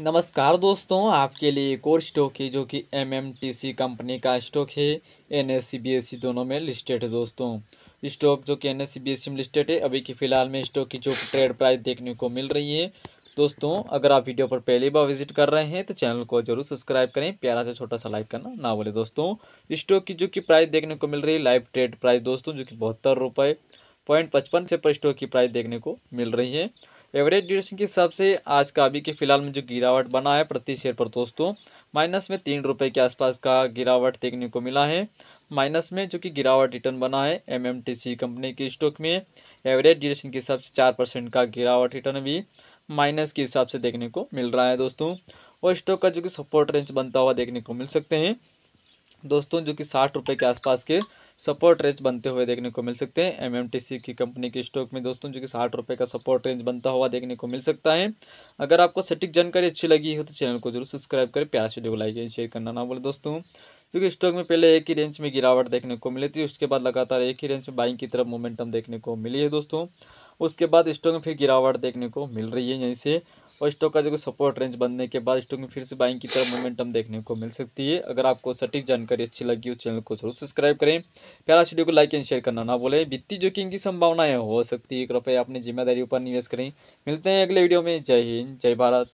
नमस्कार दोस्तों आपके लिए एक और स्टॉक है जो कि एमएमटीसी कंपनी का स्टॉक है एन एस e दोनों में लिस्टेड है दोस्तों स्टॉक जो कि एन एस e में लिस्टेड है अभी के फिलहाल में स्टॉक की जो ट्रेड प्राइस देखने को मिल रही है दोस्तों अगर आप वीडियो पर पहली बार विजिट कर रहे हैं तो चैनल को जरूर सब्सक्राइब करें प्यारा से छोटा सा लाइक करना ना बोले दोस्तों स्टॉक की जो कि प्राइस देखने को मिल रही है लाइव ट्रेड प्राइस दोस्तों जो कि बहत्तर रुपये पॉइंट पचपन से पर स्टॉक की प्राइस देखने को मिल रही है एवरेज ड्यूरेशन के हिसाब से आज का अभी के फिलहाल में जो गिरावट बना है प्रति शेयर पर दोस्तों माइनस में तीन रुपये के आसपास का गिरावट देखने को मिला है माइनस में जो कि गिरावट रिटर्न बना है एमएमटीसी कंपनी के स्टॉक में एवरेज ड्यूरेशन के हिसाब से चार परसेंट का गिरावट रिटर्न भी माइनस के हिसाब से देखने को मिल रहा है दोस्तों और स्टॉक का जो कि सपोर्ट रेंज बनता हुआ देखने को मिल सकते हैं दोस्तों जो कि साठ रुपये के आसपास के सपोर्ट रेंज बनते हुए देखने को मिल सकते हैं एमएमटीसी की कंपनी के स्टॉक में दोस्तों जो कि साठ रुपये का सपोर्ट रेंज बनता हुआ देखने को मिल सकता है अगर आपको सटीक जानकारी अच्छी लगी हो तो चैनल को जरूर सब्सक्राइब करें प्यास वीडियो को लाइक शेयर करना ना बोले दोस्तों क्योंकि स्टॉक में पहले एक ही रेंज में गिरावट देखने को मिली थी उसके बाद लगातार एक ही रेंज में बाइंग की तरफ मोमेंटम देखने को मिली है दोस्तों उसके बाद स्टॉक में फिर गिरावट देखने को मिल रही है यहीं से और स्टॉक का जो सपोर्ट रेंज बनने के बाद स्टॉक में फिर से बाइंग की तरफ मोमेंटम देखने को मिल सकती है अगर आपको सटीक जानकारी अच्छी लगी उस चैनल को जरूर सब्सक्राइब करें प्यारा वीडियो को लाइक एंड शेयर करना ना बोले वित्तीय जोखिम की संभावनाएं हो सकती है कृपया अपनी जिम्मेदारी पर निवेश करें मिलते हैं अगले वीडियो में जय हिंद जय भारत